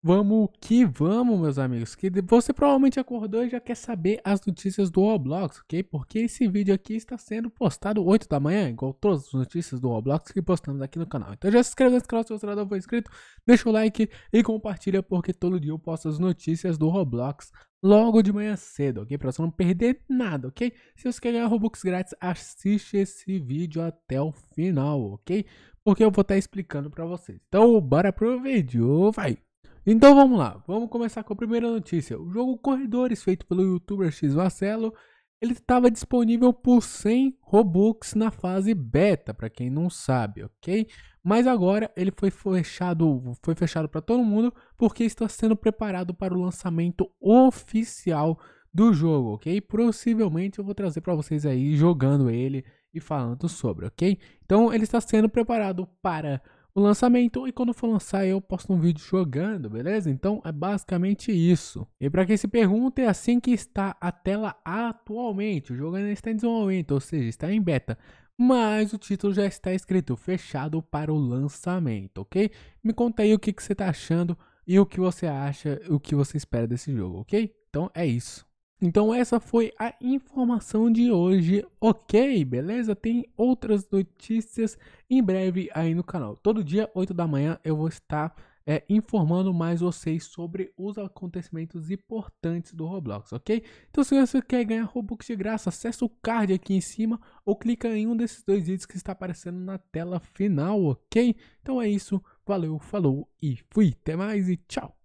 Vamos que vamos, meus amigos. Que você provavelmente acordou e já quer saber as notícias do Roblox, ok? Porque esse vídeo aqui está sendo postado 8 da manhã, igual todas as notícias do Roblox que postamos aqui no canal. Então já se inscreve nesse canal se você não for inscrito, deixa o like e compartilha, porque todo dia eu posto as notícias do Roblox logo de manhã cedo, ok? Pra você não perder nada, ok? Se você quer ganhar Robux grátis, assiste esse vídeo até o final, ok? Porque eu vou estar tá explicando pra vocês. Então bora pro vídeo, vai! Então vamos lá, vamos começar com a primeira notícia. O jogo Corredores, feito pelo youtuber X Marcelo, ele estava disponível por 100 Robux na fase beta, para quem não sabe, ok? Mas agora ele foi fechado, foi fechado para todo mundo porque está sendo preparado para o lançamento oficial do jogo, ok? Possivelmente eu vou trazer para vocês aí jogando ele e falando sobre, ok? Então ele está sendo preparado para o lançamento e quando for lançar eu posto um vídeo jogando, beleza? Então é basicamente isso. E para quem se pergunta, é assim que está a tela atualmente. O jogo ainda está em desenvolvimento, ou seja, está em beta. Mas o título já está escrito, fechado para o lançamento, ok? Me conta aí o que, que você está achando e o que você acha, o que você espera desse jogo, ok? Então é isso. Então essa foi a informação de hoje, ok? Beleza? Tem outras notícias em breve aí no canal. Todo dia, 8 da manhã, eu vou estar é, informando mais vocês sobre os acontecimentos importantes do Roblox, ok? Então se você quer ganhar Robux de graça, acessa o card aqui em cima ou clica em um desses dois vídeos que está aparecendo na tela final, ok? Então é isso, valeu, falou e fui, até mais e tchau!